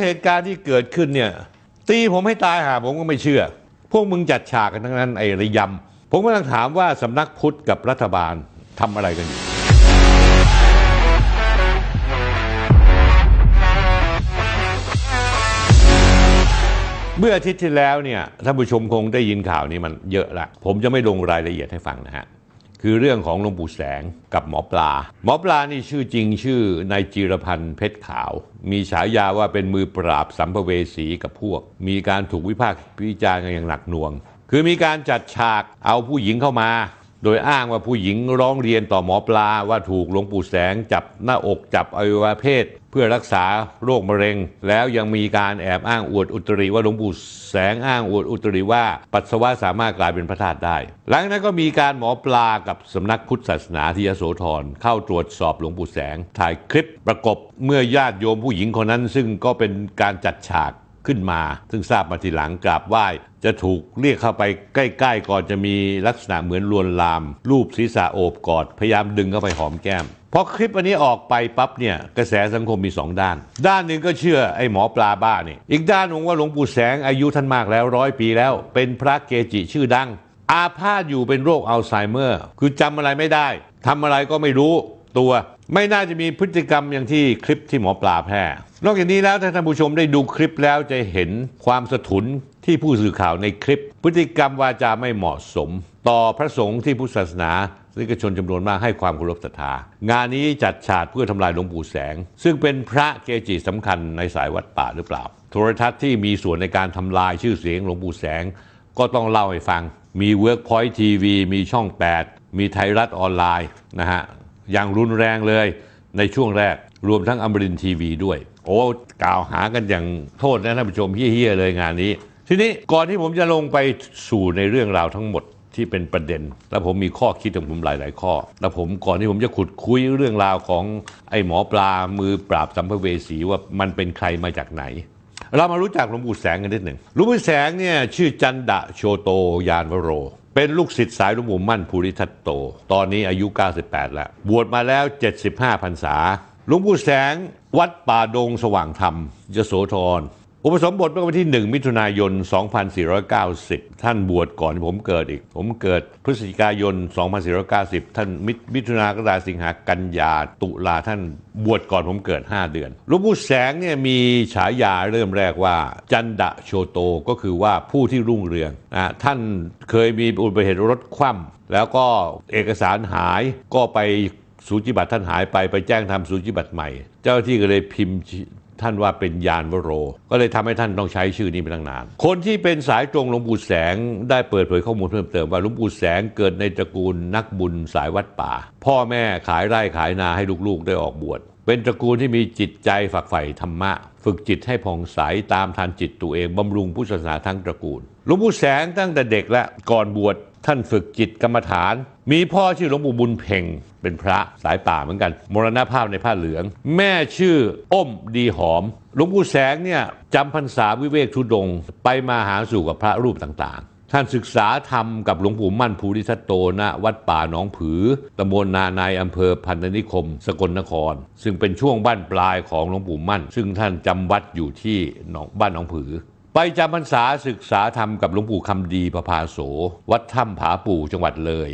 เหตุการณ์ที่เกิดขึ้นเนี่ยตีผมให้ตายหา ผมก็ไม่เชื่อ พวกมึงจัดฉากกันทั้งนั้นไอ้ระยำ ผมกำลังถามว่าสำนักพุทธกับรัฐบาลทำอะไรกันอยู่เมื่ออาทิตย์ที่แล้วเนี่ยท่านผู้ชมคงได้ยินข่าวนี้มันเยอะละผมจะไม่ลงรายละเอียดให้ฟังนะฮะคือเรื่องของหลวงปู่แสงกับหมอปลา หมอปลานี่ชื่อจริงชื่อนายจีรพันธ์เพชรขาว มีฉายาว่าเป็นมือปราบสัมภเวสีกับพวก มีการถูกวิพากษ์วิจารณ์กันอย่างหนักหน่วง คือมีการจัดฉากเอาผู้หญิงเข้ามาโดยอ้างว่าผู้หญิงร้องเรียนต่อหมอปลาว่าถูกหลวงปู่แสงจับหน้าอกจับอวัยวะเพศ เพื่อรักษาโรคมะเร็ง แล้วยังมีการแอบอ้างอวดอุตริว่าหลวงปู่แสงอ้างอวดอุตริว่าปัสสาวะสามารถกลายเป็นพระธาตุได้ หลังนั้นก็มีการหมอปลากับสำนักพุทธศาสนาที่ยโสธร เข้าตรวจสอบหลวงปู่แสง ถ่ายคลิปประกบเมื่อญาติโยมผู้หญิงคนนั้น ซึ่งก็เป็นการจัดฉากขึ้นมาซึ่งทราบมาทีหลังกราบไหว้จะถูกเรียกเข้าไปใกล้ ๆ ก่อนจะมีลักษณะเหมือนลวนลาม รูปศีรษะโอบกอดพยายามดึงเข้าไปหอมแก้มพอคลิปอันนี้ออกไปปั๊บเนี่ย กระแสสังคมมี 2 ด้าน ด้านหนึ่งก็เชื่อไอ้หมอปลาบ้านี่ อีกด้านหนึ่งว่าหลวงปู่แสงอายุท่านมากแล้วร้อยปีแล้ว เป็นพระเกจิชื่อดัง อาพาธอยู่เป็นโรคอัลไซเมอร์ คือจำอะไรไม่ได้ทำอะไรก็ไม่รู้ตัวไม่น่าจะมีพฤติกรรมอย่างที่คลิปที่หมอปลาแพร่นอกจากนี้แล้วถ้าท่านผู้ชมได้ดูคลิปแล้วจะเห็นความสะทุนที่ผู้สื่อข่าวในคลิป พฤติกรรมวาจาไม่เหมาะสม ต่อพระสงฆ์ที่พุทธศาสนาสิกชนจำนวนมากให้ความเคารพศรัทธา งานนี้จัดฉากเพื่อทำลายหลวงปู่แสง ซึ่งเป็นพระเกจิสำคัญในสายวัดป่าหรือเปล่า โทรทัศน์ที่มีส่วนในการทำลายชื่อเสียงหลวงปู่แสง ก็ต้องเล่าให้ฟัง มีเวิร์กพอยท์ทีวีมีช่อง8มีไทยรัฐออนไลน์นะฮะอย่างรุนแรงเลยในช่วงแรกรวมทั้งอมรินทีวีด้วย โอ้กล่าวหากันอย่างโทษนะท่านผู้ชมเฮี้ยๆเลยงานนี้ ทีนี้ก่อนที่ผมจะลงไปสู่ในเรื่องราวทั้งหมดที่เป็นประเด็น และผมมีข้อคิดของผมหลายๆข้อ และผมก่อนที่ผมจะขุดคุยเรื่องราวของไอ้หมอปลามือปราบสัมภเวสีว่ามันเป็นใครมาจากไหน เรามารู้จักหลวงปู่แสงกันนิดหนึ่งหลวงปู่แสงเนี่ยชื่อจันดะโชโตยานวโรเป็นลูกศิษย์สายหลวงปู่มั่นภูริทัตโต ตอนนี้อายุ 98 แล้วบวชมาแล้ว 75 พรรษาหลวงปู่แสงวัดป่าดงสว่างธรรมยโสธรอุปสมบทเมื่อวันที่ 1 มิถุนายน 2490 ท่านบวชก่อนผมเกิดอีก ผมเกิดพฤศจิกายน 2490 ท่านมิมถุนากรกฎาสิงหากันยาตุลาท่านบวชก่อนผมเกิด 5 เดือนหลวงปู่แสงเนี่ยมีฉายาเริ่มแรกว่าจันดะโชโตก็คือว่าผู้ที่รุ่งเรืองนะท่านเคยมีอุบัติเหตุรถคว่ำแล้วก็เอกสารหาย ก็ไปสูจิบัตรท่านหายไปไปแจ้งทำสูจิบัตรใหม่ เจ้าที่ก็เลยพิมพ์ท่านว่าเป็นยานวโร ก็เลยทำให้ท่านต้องใช้ชื่อนี้ไปตั้งนานคนที่เป็นสายตรงหลวงปู่แสงได้เปิดเผยข้อมูลเพิ่มเติมว่าหลวงปู่แสงเกิดในตระกูลนักบุญสายวัดป่า พ่อแม่ขายไร่ขายนาให้ลูกๆได้ออกบวชเป็นตระกูลที่มีจิตใจฝักใฝ่ธรรมะฝึกจิตให้ผ่องใสตามทานจิตตัวเองบำรุงพุทธศาสนาทั้งตระกูลหลวงปู่แสงตั้งแต่เด็กและก่อนบวชท่านฝึกจิตกรรมฐาน มีพ่อชื่อหลวงปู่บุญเพ่ง เป็นพระสายป่าเหมือนกัน มรณภาพในผ้าเหลือง แม่ชื่ออ้มดีหอม หลวงปู่แสงเนี่ยจำพรรษาวิเวกทุดงไปมาหาสู่กับพระรูปต่างๆ ท่านศึกษาธรรมกับหลวงปู่มั่นภูริทัตโตณ วัดป่าหนองผือตำบลนานายอำเภอพันธนิคมสกลนคร ซึ่งเป็นช่วงบ้านปลายของหลวงปู่มั่น ซึ่งท่านจำวัดอยู่ที่หนองบ้านหนองผือไปจำพรรษาศึกษาธรรมกับหลวงปู่คำดีประภาโส วัดถ้ำผาปู่จังหวัดเลย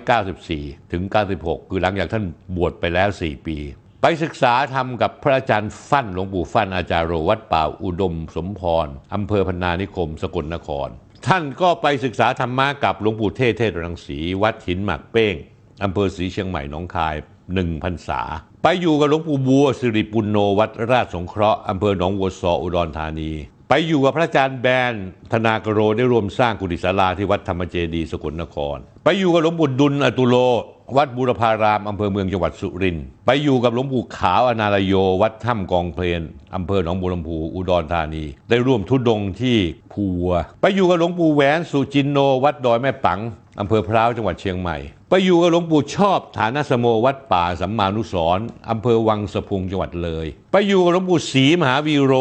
2494ถึง96 คือหลังจากท่านบวชไปแล้ว 4 ปี ไปศึกษาธรรมกับพระอาจารย์ฟั่นหลวงปู่ฟั่นอาจารย์โรวัดป่าอุดม สมพรอำเภอพนานิคม สกลนคร ท่านก็ไปศึกษาธรรมะกับหลวงปู่เทศเทศรังสี วัดหินหมากเป้งอำเภอศรีเชียงใหม่หนองคาย1พรรษาไปอยู่กับหลวงปู่บัวสิริปุณโนวัดราชสงเคราะห์อำเภอหนองวัวซออุดรธานี ไปอยู่กับพระอาจารย์แบนธนากรโรได้ร่วมสร้างกุฏิศาลาที่วัดธรรมเจดีสกลนคร ไปอยู่กับหลวงปู่ดุลอตุโล วัดบูรพารามอำเภอเมืองจังหวัดสุรินทร์ไปอยู่กับหลวงปู่ขาวอนาลโยวัดถ้ำกองเพลนอำเภอหนองบัวลำพูอุดรธานี ได้ร่วมทุดงที่ภูวัวไปอยู่กับหลวงปู่แหวนสุจินโนวัดดอยแม่ปังอำเภอพร้าวจังหวัดเชียงใหม่ไปอยู่กับหลวงปู่ชอบฐานสโมวัดป่าสัมมานุสรอำเภอวังสะพุงจังหวัดเลย ไปอยู่กับหลวงปู่ศรีมหาวีโร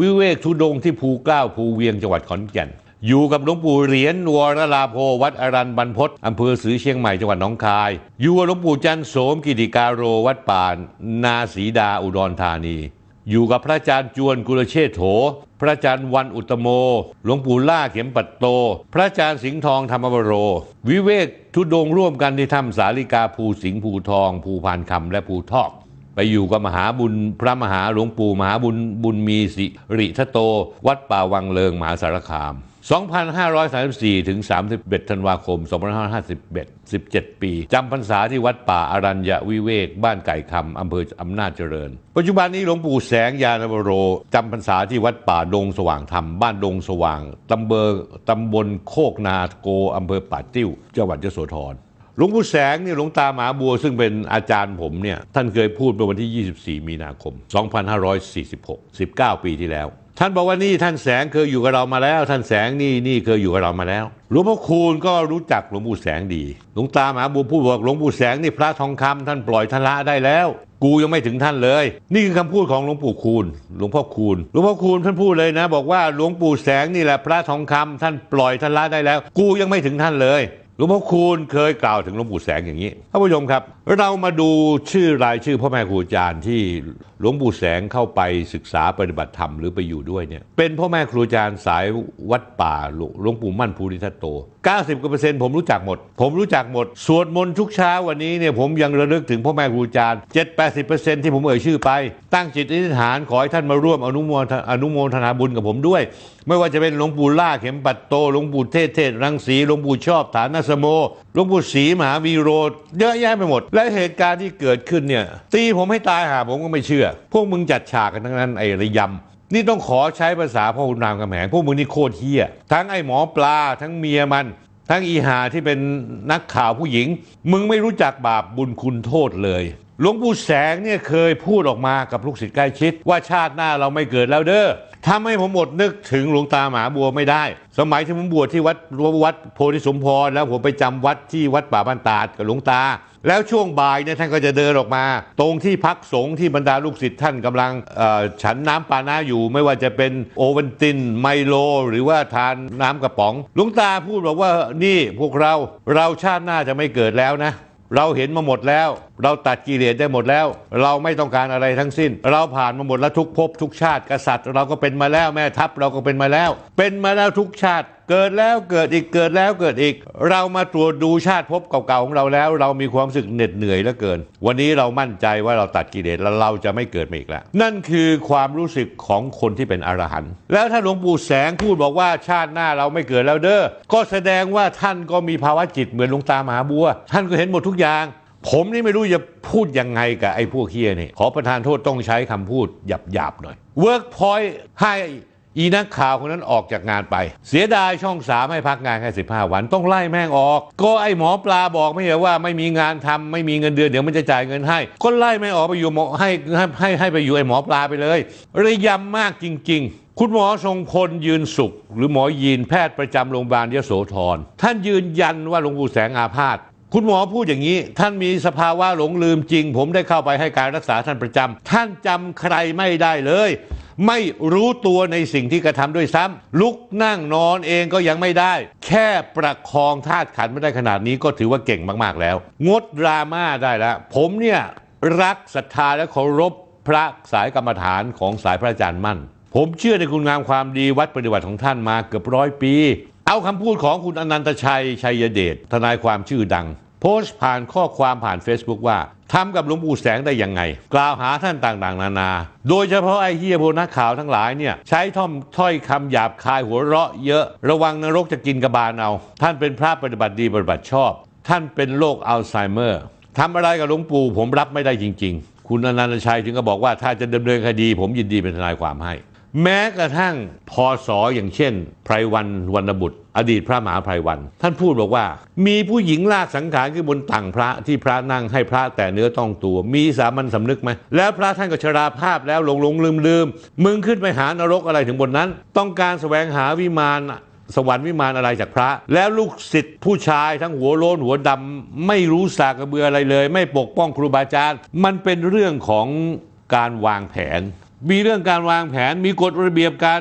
วิเวกทุดงที่ภูเก้าภูเวียงจังหวัดขอนแก่น อยู่กับหลวงปู่เหรียญวรลาโพวัดอรันบรรพศอำเภอสือเชียงใหม่จังหวัดหนองคาย อยู่กับหลวงปู่จันโสมกิติการโรวัดป่านาสีดาอุดรธานีอยู่กับพระอาจารย์จวนกุลเชษโถ พระอาจารย์วันอุตโม หลวงปู่ล่าเข็มปัตโต พระอาจารย์สิงห์ทองธรรมวโร วิเวกทุดงร่วมกันที่ถ้ำสาลิกาภูสิงห์ภูทอง ภูพานคำและภูทอก ไปอยู่กับมหาบุญพระมหาหลวงปู่มหาบุญบุญมีสิริทโต วัดป่าวังเลิงมหาสารคาม2534ถึง31 ธันวาคม 2551 17 ปี จำพรรษาที่วัดป่าอารัญญวิเวก บ้านไก่คำอำเภออำนาจเจริญ ปัจจุบันนี้หลวงปู่แสงยานวโร จำพรรษาที่วัดป่า ดงสว่างธรรม บ้านดงสว่างตำเบอตำบลโคกนาโกอำเภอป่าติ้วจังหวัดยโสธรหลวงปู่แสงเนี่ยหลวงตาหมาบัว ซึ่งเป็นอาจารย์ผมเนี่ย ท่านเคยพูดเมื่อวันที่ 24 มีนาคม 2546 19 ปีที่แล้วท่านบอกว่านี่ท่านแสงเคยอยู่กับเรามาแล้ว ท่านแสงนี่นี่เคยอยู่กับเรามาแล้วหลวงพ่อคูณก็รู้จักหลวงปู่แสงดี หลวงตามหาบัวพูดบอกหลวงปู่แสงนี่พระทองคำท่านปล่อยทละได้แล้ว กูยังไม่ถึงท่านเลย นี่คือคำพูดของหลวงปู่คูณหลวงพ่อคูณหลวงพ่อคูณท่านพูดเลยนะ บอกว่าหลวงปู่แสงนี่แหละพระทองคำท่านปล่อยทละได้แล้ว กูยังไม่ถึงท่านเลยหลวงพ่อคูณเคยกล่าวถึงหลวงปู่แสงอย่างนี้ท่านผู้ชมครับ เรามาดูชื่อรายชื่อพ่อแม่ครูอาจารย์ที่หลวงปู่แสงเข้าไปศึกษาปฏิบัติธรรมหรือไปอยู่ด้วยเนี่ยเป็นพ่อแม่ครูอาจารย์สายวัดป่าหลวงปู่มั่นภูริทัตโต 90กว่าเปอร์เซ็นต์ผมรู้จักหมด ผมรู้จักหมด สวดมนต์ทุกเช้าวันนี้เนี่ยผมยังระลึกถึงพ่อแม่ครูอาจารย์7-80%ที่ผมเอ่ยชื่อไปตั้งจิตอธิษฐานขอให้ท่านมาร่วมอนุโมทอนุโมทนาบุญกับผมด้วย ไม่ว่าจะเป็นหลวงปู่ล่าเข็มปัดโตหลวงปู่เทศเทศรังสีหลวงปู่ชอบฐานสโมลูงบุษศรีมหาวีโรเยอะแยะไปหมด และเหตุการณ์ที่เกิดขึ้นเนี่ย ตีผมให้ตายหาผมก็ไม่เชื่อ พวกมึงจัดฉากกันทั้งนั้นไอ้ระยำนี่ต้องขอใช้ภาษาพ่อคุณรามกำแหง พวกมึงนี่โคตรเฮี้ยทั้งไอ้หมอปลาทั้งเมียมัน ทั้งอีหาที่เป็นนักข่าวผู้หญิง มึงไม่รู้จักบาปบุญคุณโทษเลยหลวงปู่แสงเนี่ยเคยพูดออกมากับลูกศิษย์ใกล้ชิด ว่าชาติหน้าเราไม่เกิดแล้วเด้อทำให้ผมหมดนึกถึงหลวงตาหมาบัวไม่ได้ สมัยที่ผมบวชที่วัดวัดโพธิสมพรแล้วผมไปจำวัดที่วัดป่าบ้านตาดกับหลวงตา แล้วช่วงบ่ายเนี่ยท่านก็จะเดินออกมา ตรงที่พักสงฆ์ที่บรรดาลูกศิษย์ท่านกำลังฉันน้ำปานะอยู่ ไม่ว่าจะเป็นโอวันติน ไมโล หรือว่าทานน้ำกระป๋องหลวงตาพูดบอกว่านี่พวกเราเราชาติหน้าจะไม่เกิดแล้วนะเราเห็นมาหมดแล้วเราตัดกิเลสได้หมดแล้ว เราไม่ต้องการอะไรทั้งสิ้น เราผ่านมาหมดแล้วทุกภพทุกชาติ กษัตริย์ เราก็เป็นมาแล้วแม่ทัพเราก็เป็นมาแล้ว เป็นมาแล้วทุกชาติ เกิดแล้วเกิดอีกเกิดแล้วเกิดอีก เรามาตรวจดูชาติภพเก่าๆของเราแล้วเรามีความสึกเหน็ดเหนื่อยเหลือเกิน วันนี้เรามั่นใจว่าเราตัดกิเลสแล้วเราจะไม่เกิดมาอีกแล้ว นั่นคือความรู้สึกของคนที่เป็นอรหันต์ แล้วถ้าหลวงปู่แสงพูดบอกว่าชาติหน้าเราไม่เกิดแล้วเด้อ ก็แสดงว่าท่านก็มีภาวะจิตเหมือนหลวงตามหาบัว ท่านก็เห็นหมดทุกอย่างผมนี่ไม่รู้จะพูดยังไงกับไอ้พวกเฮียนี่ขอประทานโทษต้องใช้คำพูดหยาบๆหน่อยเวิร์กพอย์ให้อีนักข่าวคนนั้นออกจากงานไป เสียดายช่องสามให้พักงานแค่15 วันต้องไล่แม่งออก ก็ไอ้หมอปลาบอกไม่หรอว่าไม่มีงานทำไม่มีเงินเดือน เดี๋ยวมันจะจ่ายเงินให้ก็ไล่แม่งออกไปอยู่หมอให้ให้ให้ไปอยู่ไอ้หมอปลาไปเลย ระยำมากจริงๆ คุณหมอทรงพลยืนสุข หรือหมอยีนแพทย์ประจำโรงพยาบาลยโสธรท่านยืนยันว่าหลวงปู่แสงอาพาธคุณหมอพูดอย่างนี้ท่านมีสภาวะหลงลืมจริงผมได้เข้าไปให้การรักษาท่านประจำ ท่านจำใครไม่ได้เลย ไม่รู้ตัวในสิ่งที่กระทำด้วยซ้ำ ลุกนั่งนอนเองก็ยังไม่ได้ แค่ประคองธาตุขันไม่ได้ขนาดนี้ก็ถือว่าเก่งมากๆแล้ว งดดราม่าได้แล้วผมเนี่ย รักศรัทธาและเคารพ พระสายกรรมฐานของสายพระอาจารย์มั่น ผมเชื่อในคุณงามความดีวัดปฏิบัติของท่านมาเกือบร้อยปี เอาคำพูดของคุณอนันตชัยชัยเดชทนายความชื่อดังโพสต์ผ่านข้อความผ่าน Facebook ว่า ทำกับหลวงปู่แสงได้ยังไง กล่าวหาท่านต่างๆ นานา โดยเฉพาะไอ้เฮียโพนักข่าวทั้งหลายเนี่ยใช้ท่อมถ้อยคำหยาบคายหัวเราะ เยอะ ระวังนรกจะกินกระบาลเอา ท่านเป็นพระปฏิบัติดีปฏิบัติชอบ ท่านเป็นโรคอัลไซเมอร์ทำอะไรกับหลวงปู่ผมรับไม่ได้จริงๆ คุณอนันตชัยถึงก็บอกว่าถ้าจะดำเนินคดี ผมยินดีเป็นทนายความให้แม้กระทั่งพอสออย่างเช่น ไพรวันวรรณบุตร อดีตพระมหาไพรวัน ท่านพูดบอกว่า มีผู้หญิงลากสังขารขึ้นบนต่างพระที่พระนั่งให้พระแต่เนื้อต้องตัวมีสามัญสำนึกไหมแล้วพระท่านก็ชราภาพแล้วหลงหลงลืมลืม มึงขึ้นไปหานรกอะไรถึงบนนั้น ต้องการสแสวงหาวิมานสวรรค์วิมานอะไรจากพระ แล้วลูกศิษย์ผู้ชายทั้งหัวโลนหัวดำไม่รู้สากระเบืออะไรเลย ไม่ปกป้องครูบาอาจารย์มันเป็นเรื่องของการวางแผนมีเรื่องการวางแผน มีกฎระเบียบการ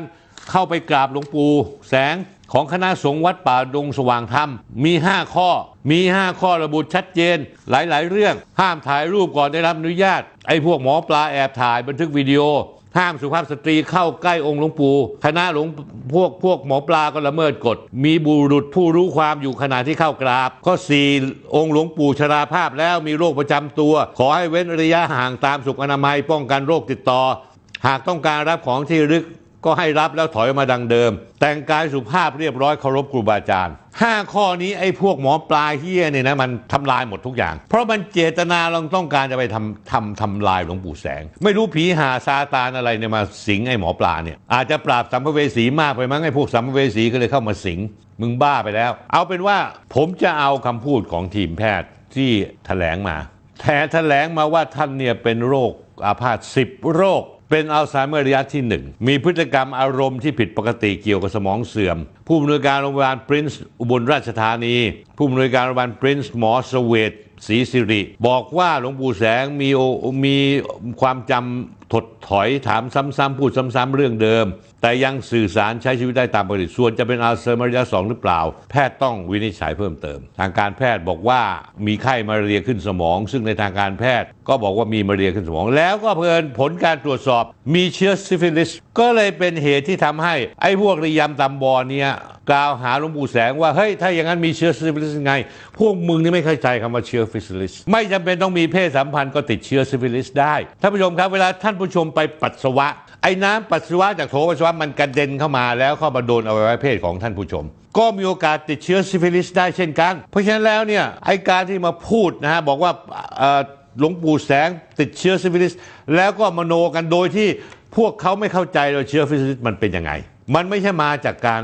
เข้าไปกราบหลวงปู่แสงของคณะสงฆ์วัดป่าดงสว่างธรรม มี 5 ข้อ มี 5 ข้อระบุชัดเจน หลายๆเรื่องห้ามถ่ายรูปก่อนได้รับอนุญาตไอ้พวกหมอปลาแอบถ่ายบันทึกวิดีโอ ห้ามสุภาพสตรีเข้าใกล้องค์หลวงปู่คณะหลวงพวกพวกหมอปลาก็ละเมิดกฎ มีบุรุษผู้รู้ความอยู่ขณะที่เข้ากราบ ข้อ4องค์หลวงปู่ชราภาพแล้วมีโรคประจำตัว ขอให้เว้นระยะห่างตามสุขอนามัยป้องกันโรคติดต่อหากต้องการรับของที่ลึกก็ให้รับแล้วถอยมาดังเดิม แต่งกายสุภาพเรียบร้อยเคารพครูบาอาจารย์ห้าข้อนี้ไอ้พวกหมอปลายเฮียเนี่ยนะมันทำลายหมดทุกอย่าง เพราะมันเจตนาเราต้องการจะไปทำทำทำลายหลวงปู่แสง ไม่รู้ผีหาซาตานอะไรเนี่ยมาสิงไอ้หมอปลาเนี่ยอาจจะปราบสัมภเวสีมากไปมั้งไอ้พวกสัมภเวสีก็เลยเข้ามาสิงมึงบ้าไปแล้ว เอาเป็นว่าผมจะเอาคำพูดของทีมแพทย์ที่แถลงมาแถลงมาว่าท่านเนี่ยเป็นโรคอาพาธสิบโรคเป็นอัลไซเมอร์ระยะที่1มีพฤติกรรมอารมณ์ที่ผิดปกติเกี่ยวกับสมองเสื่อม ผู้อำนวยการโรงพยาบาลปรินซ์อุบลราชธานี ผู้อำนวยการโรงพยาบาลปรินซ์หมอสเวตศรีสิริ บอกว่าหลวงปู่แสงมีมีความจำถดถอยถามซ้ำๆพูดซ้ำๆเรื่องเดิมแต่ยังสื่อสารใช้ชีวิตได้ตามปกติ ส่วนจะเป็น อัลไซเมอร์ระยะสองหรือเปล่าแพทย์ต้องวินิจฉัยเพิ่มเติม ทางการแพทย์บอกว่ามีไข้มาเรียขึ้นสมอง ซึ่งในทางการแพทย์ ก็บอกว่ามีมาเรียขึ้นสมอง แล้วก็เพลินผลการตรวจสอบมีเชื้อซิฟิลิสก็เลยเป็นเหตุที่ทำให้ไอ้พวกริยำตำบอลเนี่ยกล่าวหาหลวงปู่แสงว่าเฮ้ยถ้าอย่างนั้นมีเชื้อซิฟิลิสไง พวกมึงนี่ไม่เข้าใจคำว่าเชื้อซิฟิลิสไม่จำเป็นต้องมีเพศสัมพันธ์ก็ติดเชื้อซิฟิลิสได้ท่านผู้ชมครับเวลาท่านผู้ชมไปปัสสาวะไอ้น้ำปัสสาวะจากโถปัสสาวะมันกระเด็นเข้ามาแล้วเข้ามาโดนอวัยวะเพศของท่านผู้ชม ก็มีโอกาสติดเชื้อซิฟิลิสได้เช่นกัน เพราะฉะนั้นแล้วเนี่ยไอการที่มาพูดนะฮะบอกว่าหลวงปู่แสงติดเชื้อซิฟิลิส แล้วก็มโนกันโดยที่พวกเขาไม่เข้าใจว่าเชื้อซิฟิลิสมันเป็นยังไง มันไม่ใช่มาจากการ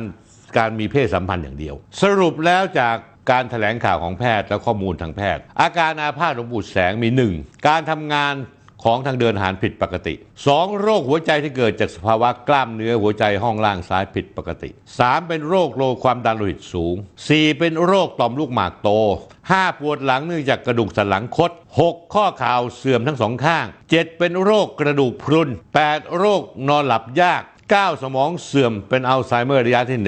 การมีเพศสัมพันธ์อย่างเดียว สรุปแล้วจากการถแถลงข่าวของแพทย์และข้อมูลทางแพทย์ อาการอาภาษหลวงปู่แสงมีหนึ่งการทำงานของทางเดินอาหารผิดปกติ 2. โรคหัวใจที่เกิดจากสภาวะกล้ามเนื้อหัวใจห้องล่างซ้ายผิดปกติ 3. เป็นโรคโลความดันโลหิตสูง 4. เป็นโรคต่อมลูกหมากโต 5. ปวดหลังเนื่องจากกระดูกสันหลังคด 6. ข้อเข่าเสื่อมทั้งสองข้าง 7. เป็นโรคกระดูกพรุน 8. โรคนอนหลับยาก 9. สมองเสื่อมเป็นอัลไซเมอร์ระยะที่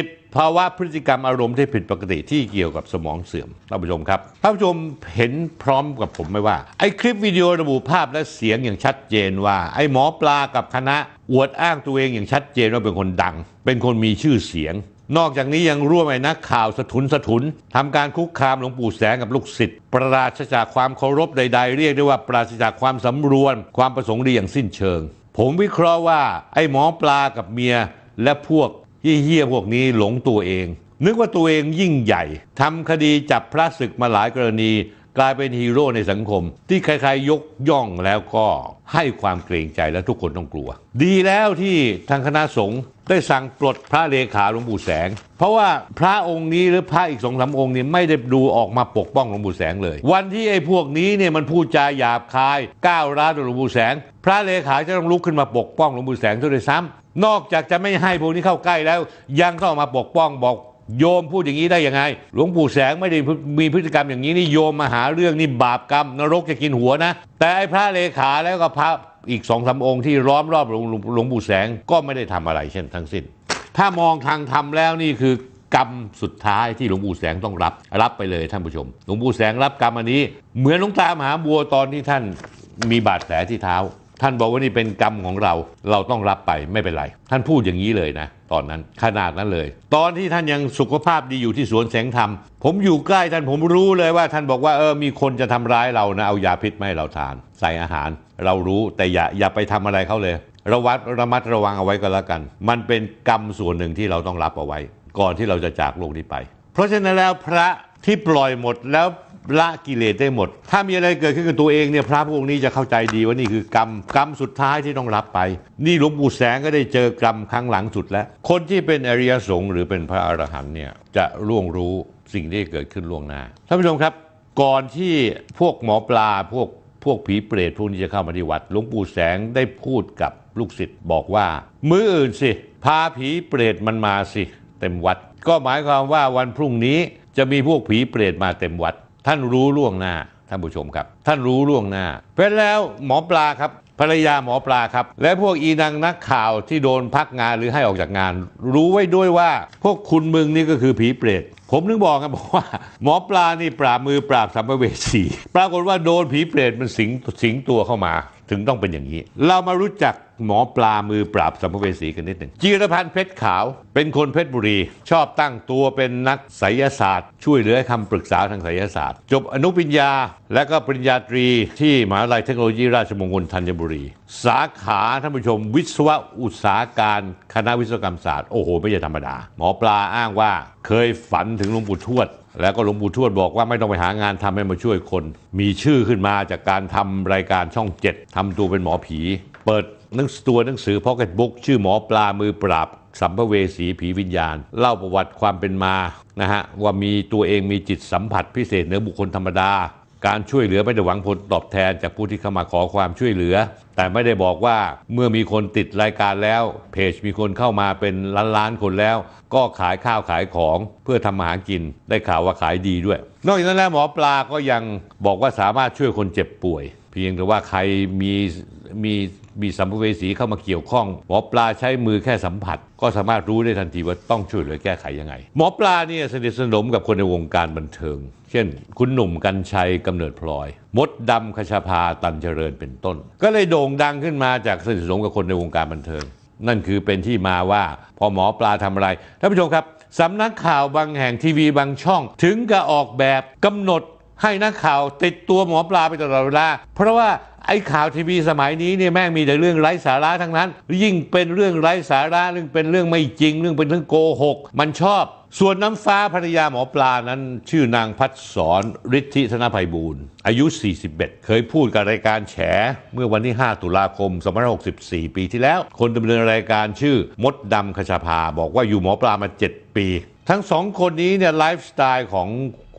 1 10ภาวะพฤติกรรมอารมณ์ที่ผิดปกติที่เกี่ยวกับสมองเสื่อมท่านผู้ชมครับท่านผู้ชมเห็นพร้อมกับผมไหมว่า ไอ้คลิปวิดีโอระบุภาพและเสียงอย่างชัดเจนว่า ไอ้หมอปลากับคณะอวดอ้างตัวเองอย่างชัดเจนว่าเป็นคนดัง เป็นคนมีชื่อเสียง นอกจากนี้ยังร่วมไอ้นักข่าวสะทุนสะทุนทำการคุกคามหลวงปู่แสงกับลูกศิษย์ประราชจากความเคารพใด ๆ เรียกได้ว่าปราศจากความสำรวมความประสงค์ดีอย่างสิ้นเชิง ผมวิเคราะห์ว่าไอ้หมอปลากับเมียและพวกเฮี้ยพวกนี้หลงตัวเอง นึกว่าตัวเองยิ่งใหญ่ทำคดีจับพระศึกมาหลายกรณี กลายเป็นฮีโร่ในสังคม ที่ใครๆยกย่องแล้วก็ ให้ความเกรงใจและทุกคนต้องกลัว ดีแล้วที่ทางคณะสงฆ์ได้สั่งปลดพระเลขาหลวงปู่แสง เพราะว่าพระองค์นี้หรือพระอีกสองสาองค์นี้ไม่ได้ดูออกมาปกป้องหลวงปู่แสงเลย วันที่ไอ้พวกนี้เนี่ยมันพูดจาหยาบคายก้าวร้าวต่อหลวงปู่แสงพระเลขาจะต้องลุกขึ้นมาปกป้องหลวงปู่แสงด้วยซ้ำนอกจากจะไม่ให้พวกนี้เข้าใกล้แล้ว ยังต้องมาปกป้องบอกโยมพูดอย่างนี้ได้ยังไง หลวงปู่แสงไม่ได้มีพฤติกรรมอย่างนี้นี่โยมมาหาเรื่องนี่บาปกรรม นรกจะกินหัวนะ แต่ไอ้พระเลขาแล้วก็พระอีกสองสาองค์ที่ล้อมรอบหลวงปู่แสงก็ไม่ได้ทำอะไร เช่น ทั้งสิ้น ถ้ามองทางธรรมแล้วนี่คือกรรมสุดท้ายที่หลวงปู่แสงต้องรับรับไปเลยท่านผู้ชม หลวงปู่แสงรับกรรมอันนี้ เหมือนหลวงตามหาบัวตอนที่ท่านมีบาดแผลที่เท้าท่านบอกว่านี่เป็นกรรมของเรา เราต้องรับไปไม่เป็นไร ท่านพูดอย่างนี้เลยนะตอนนั้นขนาดนั้นเลย ตอนที่ท่านยังสุขภาพดีอยู่ที่สวนแสงธรรม ผมอยู่ใกล้ท่านผมรู้เลยว่า ท่านบอกว่าเออมีคนจะทำร้ายเรานะ เอายาพิษไม่เราทาน ใส่อาหาร เรารู้แต่อย่าอย่าไปทำอะไรเขาเลย ระวัดระมัดระวังเอาไว้ก็แล้วกัน มันเป็นกรรมส่วนหนึ่งที่เราต้องรับเอาไว้ ก่อนที่เราจะจากโลกนี้ไป เพราะฉะนั้นแล้วพระที่ปล่อยหมดแล้วละกิเลสได้หมด ถ้ามีอะไรเกิดขึ้นกับตัวเองเนี่ย พระพวกนี้จะเข้าใจดี ว่านี่คือกรรมกรรมสุดท้ายที่ต้องรับไป นี่หลวงปู่แสงก็ได้เจอกรรมครั้งหลังสุดแล้ว คนที่เป็นอริยสงฆ์หรือเป็นพระอรหันต์เนี่ยจะร่วงรู้สิ่งที่เกิดขึ้นล่วงหน้า ท่านผู้ชมครับ ก่อนที่พวกหมอปลาพวกพวกผีเปรตพวกนี้จะเข้ามาที่วัดหลวงปู่แสงได้พูดกับลูกศิษย์บอกว่า มื้ออื่นสิพาผีเปรตมันมาสิเต็มวัด ก็หมายความว่าวันพรุ่งนี้จะมีพวกผีเปรตมาเต็มวัดท่านรู้ล่วงหน้า ท่านผู้ชมครับ ท่านรู้ล่วงหน้าเพราะแล้วหมอปลาครับ ภรรยาหมอปลาครับ และพวกอีนางนักข่าวที่โดนพักงานหรือให้ออกจากงาน รู้ไว้ด้วยว่า พวกคุณมึงนี่ก็คือผีเปรตผมนึกบอกกันบอกว่าหมอปลานี่ปราบมือปราบสัมภเวสีปรากฏว่าโดนผีเปรตมันสิงสิงตัวเข้ามา ถึงต้องเป็นอย่างนี้เรามารู้จักหมอปลามือปราบสัมภเวสีกันนิดหนึ่งจีรพันธ์เพชรขาวเป็นคนเพชรบุรี ชอบตั้งตัวเป็นนักไสยศาสตร์ ช่วยเหลือคำปรึกษาทางไสยศาสตร์ จบอนุปริญญา และก็ปริญญาตรี ที่มหาวิทยาลัยเทคโนโลยีราชมงคลธัญบุรี สาขาท่านผู้ชมวิศวอุตสาหการคณะวิศวกรรมศาสตร์ โอ้โห ไม่ใช่ธรรมดา หมอปลาอ้างว่าเคยฝันถึงหลวงปู่ทวด แล้วก็หลวงปู่ทวดบอกว่าไม่ต้องไปหางานทำให้มาช่วยคน มีชื่อขึ้นมาจากการทำรายการช่องเจ็ดทำตัวเป็นหมอผีเปิดหนังตัวหนังสือพ็อกเก็ตบุ๊กชื่อหมอปลามือปราบสัมภเวสีผีวิญญาณเล่าประวัติความเป็นมานะฮะว่ามีตัวเองมีจิตสัมผัสพิเศษเหนือบุคคลธรรมดาการช่วยเหลือไม่ได้หวังผลตอบแทนจากผู้ที่เข้ามาขอความช่วยเหลือ แต่ไม่ได้บอกว่าเมื่อมีคนติดรายการแล้ว เพจมีคนเข้ามาเป็นล้านล้านคนแล้ว ก็ขายข้าวขายของเพื่อทำมาหากินได้ข่าวว่าขายดีด้วย นอกจากนั้นแล้วหมอปลาก็ยังบอกว่าสามารถช่วยคนเจ็บป่วย เพียงแต่ว่าใครมีมีมีสัมภเวสีเข้ามาเกี่ยวข้อง หมอปลาใช้มือแค่สัมผัส ก็สามารถรู้ได้ทันทีว่าต้องช่วยเหลือแก้ไขยังไงหมอปลาเนี่ยสนิทสนมกับคนในวงการบันเทิง เช่น คุณหนุ่มกัญชัยกำเนิดพลอย มดดำคชาพาตันเจริญเป็นต้น ก็เลยโด่งดังขึ้นมาจากสนิทสนมกับคนในวงการบันเทิง นั่นคือเป็นที่มาว่าพอหมอปลาทำอะไรท่านผู้ชมครับสำนักข่าวบางแห่งทีวีบางช่องถึงกับออกแบบกำหนดให้นักข่าวติดตัวหมอปลาไปตลอดเวลา เพราะว่าไอ้ข่าวทีวีสมัยนี้เนี่ยแม่งมีแต่เรื่องไร้สาระทั้งนั้น ยิ่งเป็นเรื่องไร้สาระเรื่องเป็นเรื่องไม่จริง เรื่องเป็นเรื่องโกหก มันชอบ ส่วนน้ำฟ้าภรรยาหมอปลานั้นชื่อนางพัดสอนฤทธิธนภัยบูรณ์อายุ 41 เคยพูดกับรายการแฉเมื่อวันที่ 5 ตุลาคม 2564 ปีที่แล้ว คนดำเนินรายการชื่อมดดำคชาภาบอกว่าอยู่หมอปลามา 7 ปี ทั้งสองคนนี้เนี่ยไลฟ์สไตล์ของ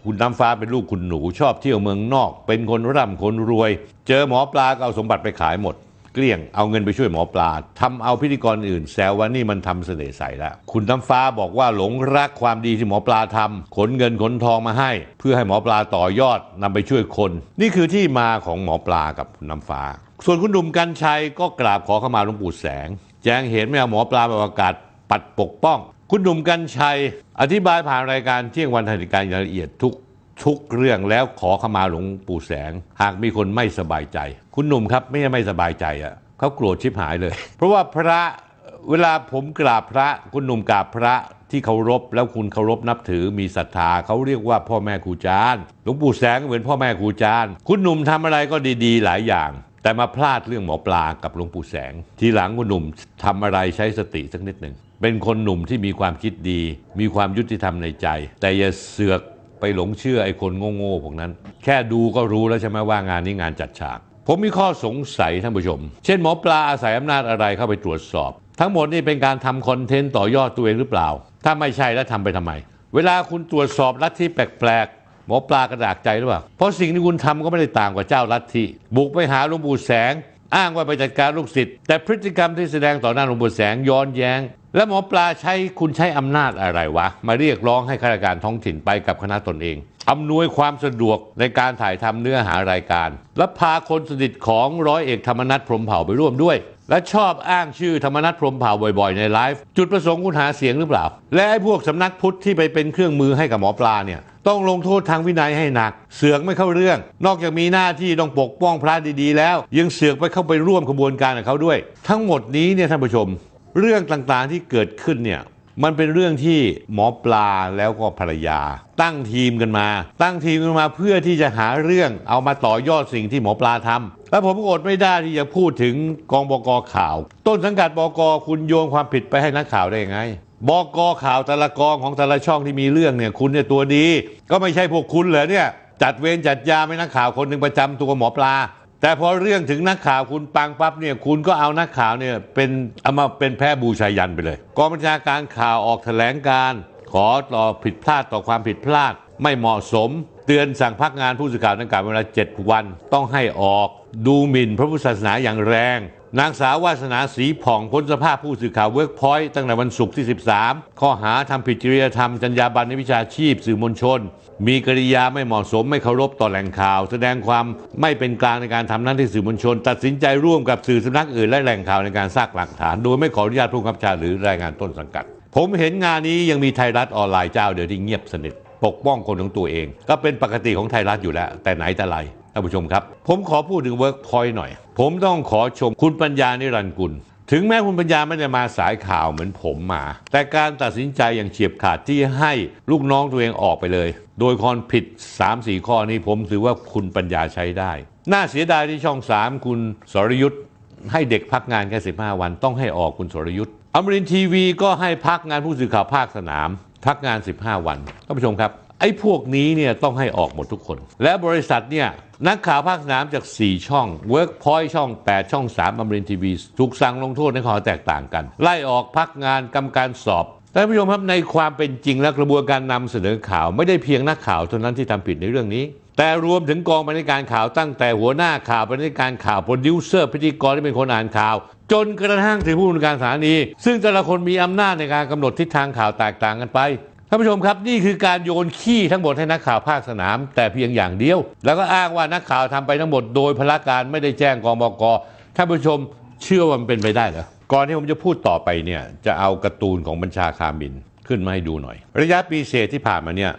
คุณน้ำฟ้าเป็นลูกคุณหนูชอบเที่ยวเมืองนอกเป็นคนร่ำคนรวย เจอหมอปลาก็เอาสมบัติไปขายหมด เกลี้ยงเอาเงินไปช่วยหมอปลาทำเอาพิธีกรอื่นแซวว่านี่มันทำเสน่ห์ใสแล้วคุณน้ำฟ้าบอกว่าหลงรักความดีที่หมอปลาทำขนเงินขนทองมาให้เพื่อให้หมอปลาต่อยอดนำไปช่วยคน นี่คือที่มาของหมอปลากับคุณน้ำฟ้า ส่วนคุณหนุ่มกัญชัยก็กราบขอเข้ามาหลวงปู่แสง แจ้งเห็นไม่เอาหมอปลาแบประกาศปัดปกป้องคุณหนุ่มกัญชัยอธิบายผ่านรายการเที่ยงวันทันการอย่างละเอียดทุกทุกเรื่องแล้วขอขมาหลวงปู่แสง หากมีคนไม่สบายใจ คุณหนุ่มครับไม่ใช่ไม่สบายใจอะ่ะเขาโกรธชิบหายเลย เพราะว่าพระเวลาผมกราบพระคุณหนุ่มกราบพระที่เคารพ แล้วคุณเคารพนับถือมีศรัทธาเขาเรียกว่าพ่อแม่ครูอาจารย์หลวงปู่แสงเหมือนพ่อแม่ครูอาจารย์คุณหนุ่มทำอะไรก็ดีๆ หลายอย่าง แต่มาพลาดเรื่องหมอปลากับหลวงปู่แสง ทีหลังคุณหนุ่มทำอะไรใช้สติสักนิดหนึ่งเป็นคนหนุ่มที่มีความคิดดี มีความยุติธรรมในใจ แต่อย่าเสือกไปหลงเชื่อไอ้คนโง่ๆพวกนั้น แค่ดูก็รู้ แล้วใช่ไหมว่างานนี้งานจัดฉาก ผมมีข้อสงสัยท่านผู้ชม เช่นหมอปลาอาศัยอำนาจอะไรเข้าไปตรวจสอบ ทั้งหมดนี่เป็นการทำคอนเทนต์ต่อยอดตัวเองหรือเปล่า ถ้าไม่ใช่แล้วทำไปทำไม เวลาคุณตรวจสอบลัทธิแปลกๆหมอปลากระดากใจหรือเปล่า เพราะสิ่งที่คุณทำก็ไม่ได้ต่างกว่าเจ้าลัทธิ บุกไปหาหลวงปู่แสง อ้างว่าไปจัดการลูกศิษย์แต่ พฤติกรรมที่แสดงต่อหน้าหลวงปู่แสงย้อนแย้งแล้วหมอปลาใช้คุณใช้อำนาจอะไรวะ มาเรียกร้องให้ข้าราชการท้องถิ่นไปกับคณะตนเอง อำนวยความสะดวกในการถ่ายทำเนื้อหารายการ และพาคนสนิทของร้อยเอกธรรมนัฐพรมเผ่าไปร่วมด้วย และชอบอ้างชื่อธรรมนัฐพรมเผ่าบ่อยๆ ในไลฟ์จุดประสงค์คุณหาเสียงหรือเปล่า และไอ้พวกสำนักพุทธที่ไปเป็นเครื่องมือให้กับหมอปลาเนี่ยต้องลงโทษทางวินัยให้หนัก เสือกไม่เข้าเรื่อง นอกจากมีหน้าที่ต้องปกป้องพระดีๆแล้ว ยังเสือกไปเข้าไปร่วมขบวนการกับเขาด้วย ทั้งหมดนี้เนี่ยท่านผู้ชมเรื่องต่างๆที่เกิดขึ้นเนี่ยมันเป็นเรื่องที่หมอปลาแล้วก็ภรรยา ตั้งทีมกันมา ตั้งทีมกันมาเพื่อที่จะหาเรื่องเอามาต่อยอดสิ่งที่หมอปลาทำ และผมอดไม่ได้ที่จะพูดถึงกองบกข่าว ต้นสังกัดบกคุณโยงความผิดไปให้นักข่าวได้ยังไงบกข่าวแต่ละกองของแต่ละช่องที่มีเรื่องเนี่ยคุณเนี่ยตัวดี ก็ไม่ใช่พวกคุณเหรอเนี่ยจัดเวรจัดยาไม่นักข่าวคนหนึ่งประจำตัวหมอปลาแต่พอเรื่องถึงนักข่าวคุณปังปั๊บเนี่ยคุณก็เอานักข่าวเนี่ยเป็นเอามาเป็นแพ้บูชายันไปเลยกองบัญชาการข่าวออกแถลงการ ขอต่อผิดพลาดต่อความผิดพลาดไม่เหมาะสม เตือนสั่งพักงานผู้สื่อข่าวนังกข่าวเวลา 7 วันต้องให้ออกดูหมิ่นพระพุทธศาสนาอย่างแรงนางสาววาสนาสีผ่องพ้นสภาพผู้สื่อข่าวเวิร์กพอยต์ตั้งแต่วันศุกร์ที่ 13 ข้อหาทำผิดจริยธรรมจรรยาบรรณวิชาชีพสื่อมวลชน มีกริยาไม่เหมาะสมไม่เคารพต่อแหล่งข่าว แสดงความไม่เป็นกลางในการทำหน้าที่สื่อมวลชน ตัดสินใจร่วมกับสื่อสำนักอื่นและแหล่งข่าวในการสร้างหลักฐานโดยไม่ขออนุญาตผู้ขับชาหรือรายงานต้นสังกัด ผมเห็นงานนี้ยังมีไทยรัฐออนไลน์เจ้าเดียวที่เงียบสนิทปกป้องคนของตัวเอง ก็เป็นปกติของไทยรัฐอยู่แล้วแต่ไหนแต่ไรท่านผู้ชมครับ ผมขอพูดถึงเวิร์กพอยต์หน่อย ผมต้องขอชมคุณปัญญานิรันดร์กุล ถึงแม้คุณปัญญาไม่ได้มาสายข่าวเหมือนผมมา แต่การตัดสินใจอย่างเฉียบขาดที่ให้ลูกน้องตัวเองออกไปเลย โดยคอนผิด 3-4 ข้อนี้ผมถือว่าคุณปัญญาใช้ได้น่าเสียดายที่ช่อง 3 คุณสรยุทธ์ให้เด็กพักงานแค่15 วันต้องให้ออกคุณสรยุทธ์อมรินทีวีก็ให้พักงานผู้สื่อข่าวภาคสนามพักงาน 15 วันท่านผู้ชมครับไอ้พวกนี้เนี่ยต้องให้ออกหมดทุกคน และบริษัทเนี่ยนักข่าวภาคสนามจาก 4 ช่อง Workpoint ช่อง 8 ช่อง 3อมรินทีวี ถูกสั่งลงโทษในข้อแตกต่างกัน ไล่ออกพักงานกรรมการสอบท่านผู้ชมครับในความเป็นจริงและกระบวนการนำเสนอข่าวไม่ได้เพียงนักข่าวเท่านั้นที่ทำผิดในเรื่องนี้ แต่รวมถึงกองบรรณาการข่าวตั้งแต่หัวหน้าข่าวบรรณาการข่าวโปรดิวเซอร์พิธีกรที่เป็นคนอ่านข่าว จนกระทั่งถึงผู้บริการสถานี ซึ่งแต่ละคนมีอำนาจในการกำหนดทิศทางข่าวแตกต่างกันไปท่านผู้ชมครับ นี่คือการโยนขี้ทั้งหมดให้นักข่าวภาคสนาม แต่เพียงอย่างเดียว แล้วก็อ้างว่านักข่าวทำไปทั้งหมดโดยพละการไม่ได้แจ้งกองบกท่านผู้ชมเชื่อว่ามันเป็นไปได้เหรอ ก่อนที่ผมจะพูดต่อไปเนี่ยจะเอาการ์ตูนของบัญชาคามินขึ้นมาให้ดูหน่อย ระยะปีเศษที่ผ่านมาเนี่ย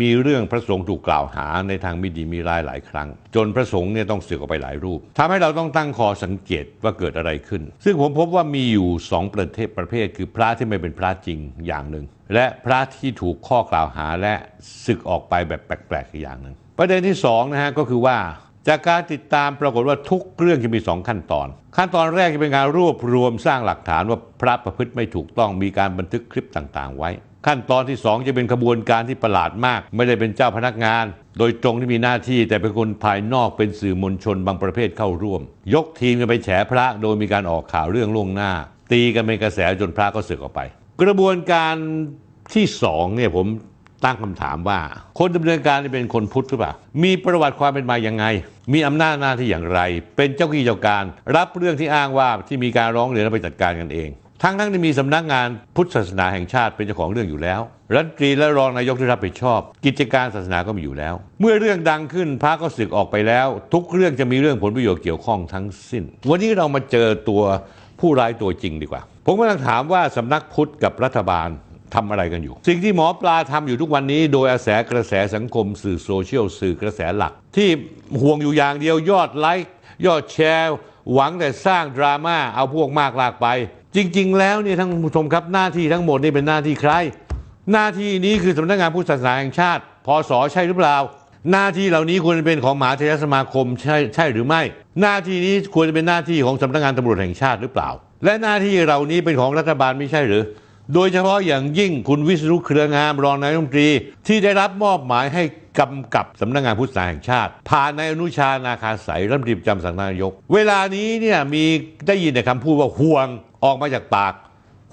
มีเรื่องพระสงฆ์ถูกกล่าวหาในทางมิดีมีร้ายหลายครั้ง จนพระสงฆ์เนี่ยต้องสึกออกไปหลายรูป ทำให้เราต้องตั้งคอสังเกตว่าเกิดอะไรขึ้น ซึ่งผมพบว่ามีอยู่ 2 ประเทศประเภท คือพระที่ไม่เป็นพระจริงอย่างหนึ่งและพระที่ถูกข้อกล่าวหาและสึกออกไปแบบแปลกๆอีกอย่างหนึ่งประเด็นที่2นะฮะก็คือว่าจากการติดตามปรากฏว่าทุกเรื่องจะมี2ขั้นตอน ขั้นตอนแรกจะเป็นการรวบรวมสร้างหลักฐานว่าพระประพฤติไม่ถูกต้องมีการบันทึกคลิปต่างๆ ไว้ขั้นตอนที่ 2 จะเป็นขบวนการที่ประหลาดมาก ไม่ได้เป็นเจ้าพนักงาน โดยตรงที่มีหน้าที่แต่เป็นคนภายนอกเป็นสื่อมวลชนบางประเภทเข้าร่วม ยกทีมกันไปแฉพระโดยมีการออกข่าวเรื่องล่วงหน้า ตีกันเป็นกระแสจนพระก็สึกออกไป กระบวนการที่สองเนี่ยผมตั้งคำถามว่า คนดำเนินการเป็นคนพุทธหรือเปล่ามีประวัติความเป็นมาอย่างไง มีอำนาจหน้าที่อย่างไร เป็นเจ้ากี้เจ้าการ รับเรื่องที่อ้างว่าที่มีการร้องเรียนแล้วไปจัดการกันเองทั้งทั้งที่มีสำนักงานพุทธศาสนาแห่งชาติเป็นเจ้าของเรื่องอยู่แล้ว รัฐมนตรีและรองนายกที่รับผิดชอบ กิจการศาสนาก็มีอยู่แล้ว เมื่อเรื่องดังขึ้นพระก็สึกออกไปแล้ว ทุกเรื่องจะมีเรื่องผลประโยชน์เกี่ยวข้องทั้งสิ้น วันนี้เรามาเจอตัวผู้ร้ายตัวจริงดีกว่า ผมกำลังถามว่าสำนักพุทธกับรัฐบาลทำอะไรกันอยู่ สิ่งที่หมอปลาทำอยู่ทุกวันนี้โดยอาศัยกระแสสังคม สื่อโซเชียลสื่อกระแสหลัก ที่ห่วงอยู่อย่างเดียวยอดไลค์ยอดแชร์ หวังแต่สร้างดราม่าเอาพวกมากลากไปจริงๆ แล้วเนี่ยท่านผู้ชมครับหน้าที่ทั้งหมดนี่เป็นหน้าที่ใคร หน้าที่นี้คือสำนักงานผู้ศาสนาแห่งชาติพศใช่หรือเปล่า หน้าที่เหล่านี้ควรเป็นของมหาเทรสมาคมใช่ใช่หรือไม่ หน้าที่นี้ควรจะเป็นหน้าที่ของสำนักงานตำรวจแห่งชาติหรือเปล่า และหน้าที่เหล่านี้เป็นของรัฐบาลไม่ใช่หรือ โดยเฉพาะอย่างยิ่งคุณวิศรุเครืองามรองนายกรัฐมนตรี ที่ได้รับมอบหมายให้กำกับสำนักงงานพุทธศาสนาแห่งชาติผ่านนายอนุชานาคาสายรัฐมนตรีประจำสำนักนายก เวลานี้เนี่ยมีได้ยินในคำพูดว่าห่วงออกมาจากปาก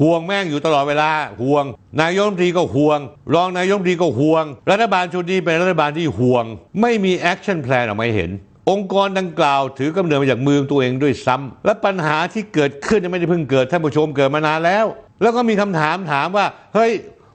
ห่วงแม่งอยู่ตลอดเวลา ห่วง นายกรัฐมนตรีก็ห่วง รองนายกรัฐมนตรีก็ห่วง รัฐบาลชุดนี้เป็นรัฐบาลที่ห่วง ไม่มีแอคชั่นแพลนออกมาเห็น องค์กรดังกล่าวถือกำเนิดมาจากมือตัวเองด้วยซ้ำ และปัญหาที่เกิดขึ้นไม่ได้เพิ่งเกิดท่านผู้ชมเกิดมานานแล้ว แล้วก็มีคำถามถามว่า เฮ้ย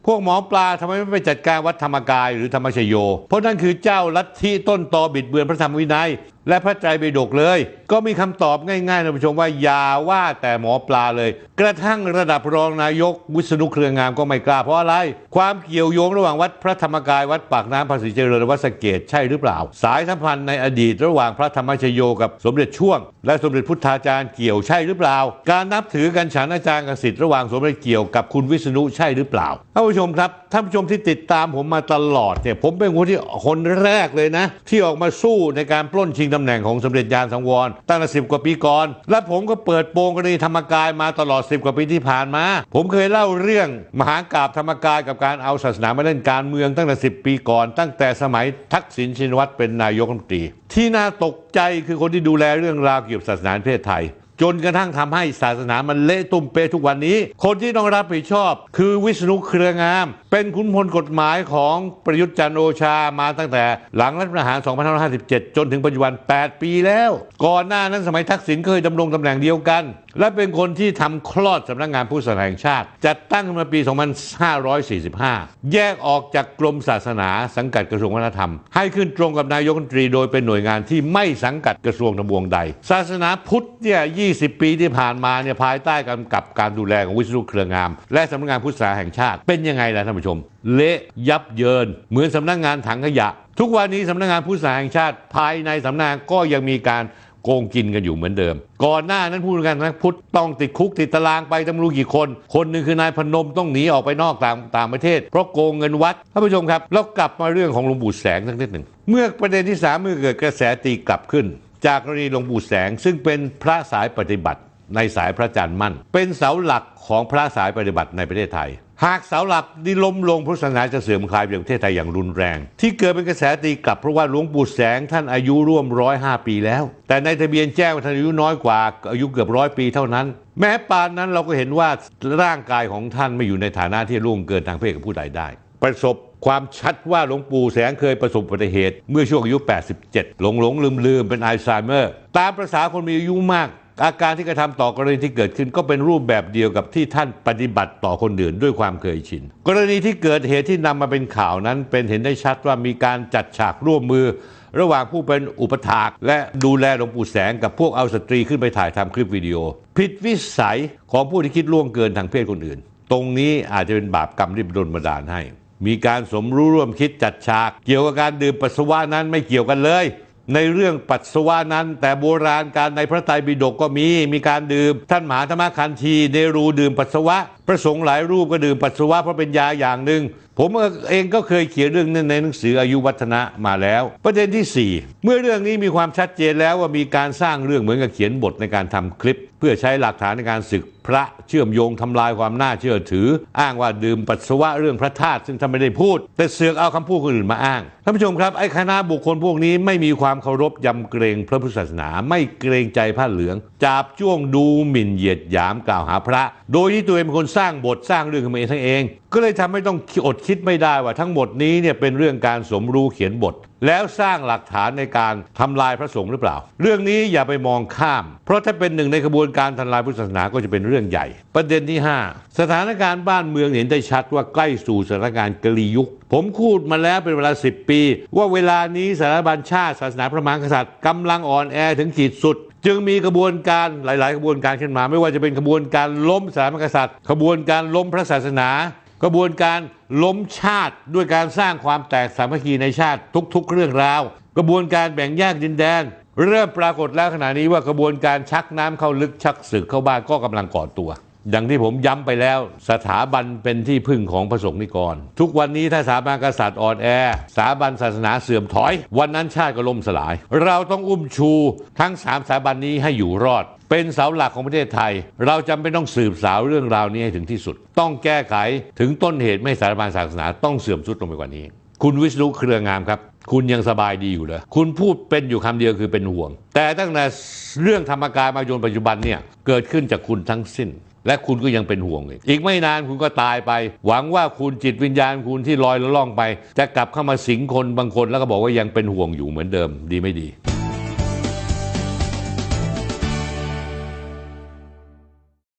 พวกหมอปลาทำไมไม่ไปจัดการวัดธรรมกายหรือธรรมชโย เพราะนั่นคือเจ้าลัทธิต้นตอบิดเบือนพระธรรมวินัยและพระใจไปดกเลย ก็มีคำตอบง่ายๆท่านผู้ชมว่าอย่าว่าแต่หมอปลาเลย กระทั่งระดับรองนายกวิศนุเครืองามก็ไม่กล้าเพราะอะไร ความเกี่ยวโยงระหว่างวัดพระธรรมกายวัดปากน้ำภาษีเจริญวัดสเกตใช่หรือเปล่า สายสัมพันธ์ในอดีตระหว่างพระธรรมชโยกับสมเด็จช่วง และสมเด็จพุทธาจารย์เกี่ยวใช่หรือเปล่า การนับถือกันฉันอาจารย์กสิทธิ์ระหว่างสมเด็จเกี่ยวกับคุณวิศนุใช่หรือเปล่าท่านผู้ชมครับท่านผู้ชมที่ติดตามผมมาตลอดเนี่ยผมเป็นคนที่คนแรกเลยนะ ที่ออกมาสู้ในการปล้นชิงตตแหน่งของสมเด็จยานสังวรตั้งแต่สิบกว่าปีก่อน และผมก็เปิดโปงกรณีธรรมกายมาตลอด 10 กว่าปีที่ผ่านมา ผมเคยเล่าเรื่อง มหากราบธรรมกายกับการเอาศาสนามาเล่นการเมืองตั้งแต่10 ปีก่อนตั้งแต่สมัยทักษิณชินวัตรเป็นนายกรัฐมนตรี ที่น่าตกใจคือคนที่ดูแลเรื่องราวเกี่ยวกับศาสนาประเทศไทยจนกระทั่งทำให้ศาสนามันเละตุ่มเปทุกวันนี้ คนที่ต้องรับผิดชอบคือวิษณุเครืองาม เป็นคุณพลกฎหมายของประยุทธ์จันโอชามาตั้งแต่ หลังรัฐประหาร 2557 จนถึงปัจจุบัน 8 ปีแล้ว ก่อนหน้านั้นสมัยทักษิณเคยดำรงตำแหน่งเดียวกันและเป็นคนที่ทำคลอดสำนักงงานผู้สถาแห่งชาติจัดตั้งมาปี 2545 แยกออกจากกรมศาสนาสังกัดกระทรวงวัฒนธรรม ให้ขึ้นตรงกับนายกรัฐมนตรีโดยเป็นหน่วยงานที่ไม่สังกัดกระทรวงทบวงใด ศาสนาพุทธเนี่ย 20 ปีที่ผ่านมาเนี่ยภายใต้กำกับการดูแลของวิศนุเครืองามและสำนักงงานผู้สนาแห่งชาติ เป็นยังไงล่ะท่านผู้ชมเละยับเยินเหมือนสำนักงงานถังขยะ ทุกวันนี้สำนักงงานผู้สนาแห่งชาติภายในสำนักงานก็ยังมีการโกงกินกันอยู่เหมือนเดิม ก่อนหน้านั้นพูดกันนะพุทธต้องติดคุกติดตารางไปจำรู้กี่คน คนหนึ่งคือนายพนมต้องหนีออกไปนอกต่างต่างประเทศ เพราะโกงเงินวัดท่านผู้ชมครับเรากลับมาเรื่องของหลวงปู่แสงสักนิดหนึ่งเมื่อประเด็นที่สามเมื่อเกิดกระแสตีกลับขึ้น จากกรณีหลวงปู่แสงซึ่งเป็นพระสายปฏิบัติในสายพระจันทร์มั่น เป็นเสาหลักของพระสายปฏิบัติในประเทศไทยหากเสาหลักนี่ล้มลงพุทธศาสนาจะเสื่อมคลายอย่างประเทศไทยอย่างรุนแรง ที่เกิดเป็นกระแสตีกลับเพราะว่าหลวงปู่แสงท่านอายุร่วมร้อยห้าปีแล้ว แต่ในทะเบียนแจ้งว่าท่านอายุน้อยกว่าอายุเกือบร้อยปีเท่านั้น แม้ปานนั้นเราก็เห็นว่าร่างกายของท่านไม่อยู่ในฐานะที่ร่วงเกินทางเพศกับผู้ใดได้ ประสบความชัดว่าหลวงปู่แสงเคยประสบอุบัติเหตุ เมื่อช่วงอายุ87หลงหลงลืมลืมเป็นอัลไซเมอร์ ตามประษาคนมีอายุมากอาการที่กระทำต่อกรณีที่เกิดขึ้นก็เป็นรูปแบบเดียวกับที่ท่านปฏิบัติต่อคนอื่นด้วยความเคยชินกรณีที่เกิดเหตุที่นำมาเป็นข่าวนั้นเป็นเห็นได้ชัดว่ามีการจัดฉากร่วมมือ ระหว่างผู้เป็นอุปถากและดูแลหลวงปู่แสง กับพวกเอาสตรีขึ้นไปถ่ายทำคลิปวิดีโอ ผิดวิสัยของผู้ที่คิดล่วงเกินทางเพศคนอื่น ตรงนี้อาจจะเป็นบาปกรรมที่โดนบันดาลให้ มีการสมรู้ร่วมคิดจัดฉาก เกี่ยวกับการดื่มปัสสาวะนั้นไม่เกี่ยวกันเลยในเรื่องปัสสาวะนั้นแต่โบราณการในพระไตรปิฎกก็มี มีการดื่มท่านมหาธรรมคันธีเนรูดื่มปัสสาวะพระสงฆ์หลายรูปก็ดื่มปัสสาวะเพราะเป็นยาอย่างหนึ่งผมเองก็เคยเขียนเรื่องนั้นในหนังสืออายุวัฒนะมาแล้ว ประเด็นที่ 4 เมื่อเรื่องนี้มีความชัดเจนแล้วว่ามีการสร้างเรื่องเหมือนกับเขียนบทในการทำคลิปเพื่อใช้หลักฐานในการศึกพระเชื่อมโยงทำลายความน่าเชื่อถือ อ้างว่าดื่มปัสสาวะเรื่องพระธาตุซึ่งท่านไม่ได้พูด แต่เสือกเอาคำพูดคนอื่นมาอ้างท่านผู้ชมครับ ไอ้คณะบุคคลพวกนี้ไม่มีความเคารพยำเกรงพระพุทธศาสนา ไม่เกรงใจผ้าเหลืองจับจ้วงดูหมิ่นเหยียดหยามกล่าวหาพระ โดยที่ตัวเองเป็นคนสร้างบทสร้างเรื่องขึ้นมาเองทั้งเองก็เลยทำให้ต้องอดคิดไม่ได้ว่าทั้งหมดนี้เนี่ยเป็นเรื่องการสมรู้เขียนบทแล้วสร้างหลักฐานในการทำลายพระสงฆ์หรือเปล่า เรื่องนี้อย่าไปมองข้าม เพราะถ้าเป็นหนึ่งในกระบวนการทำลายพุทธศาสนาก็จะเป็นเรื่องใหญ่ประเด็นที่ 5 สถานการณ์บ้านเมืองเห็นได้ชัดว่าใกล้สู่สถานการณ์กลียุค ผมพูดมาแล้วเป็นเวลา10ปี ว่าเวลานี้สถาบันชาติศาสนาพระมหากษัตริย์กำลังอ่อนแอถึงขีดสุด จึงมีกระบวนการหลาย ๆ กระบวนการขึ้นมาไม่ว่าจะเป็นกระบวนการล้มสามกษัตริย์ กระบวนการล้มพระศาสนากระบวนการล้มชาติด้วยการสร้างความแตกสามัคคีในชาติ ทุกๆเรื่องราว กระบวนการแบ่งแยกดินแดนเริ่มปรากฏแล้วขณะนี้ว่ากระบวนการชักน้ำเข้าลึกชักศึกเข้าบ้านก็กำลังก่อตัวอย่างที่ผมย้ำไปแล้ว สถาบันเป็นที่พึ่งของพระสงฆ์นิกร ทุกวันนี้ถ้าสถาบันกษัตริย์อ่อนแอสถาบันศาสนาเสื่อมถอย วันนั้นชาติก็ล่มสลาย เราต้องอุ้มชูทั้งสามสถาบันนี้ให้อยู่รอดเป็นเสาหลักของประเทศไทย เราจำเป็นต้องสืบสาวเรื่องราวนี้ให้ถึงที่สุด ต้องแก้ไขถึงต้นเหตุไม่สารบานศาสนาต้องเสื่อมทรุดลงไปกว่านี้ คุณวิศนุเครืองามครับ คุณยังสบายดีอยู่เลยคุณพูดเป็นอยู่คำเดียวคือเป็นห่วง แต่ตั้งแต่เรื่องธรรมกายมาจนปัจจุบันเนี่ย เกิดขึ้นจากคุณทั้งสิ้น และคุณก็ยังเป็นห่วงอีกอีกไม่นานคุณก็ตายไป หวังว่าคุณจิตวิญญาณคุณที่ลอยละล่องไป จะกลับเข้ามาสิงคนบางคนแล้วก็บอกว่ายังเป็นห่วงอยู่เหมือนเดิมดีไม่ดี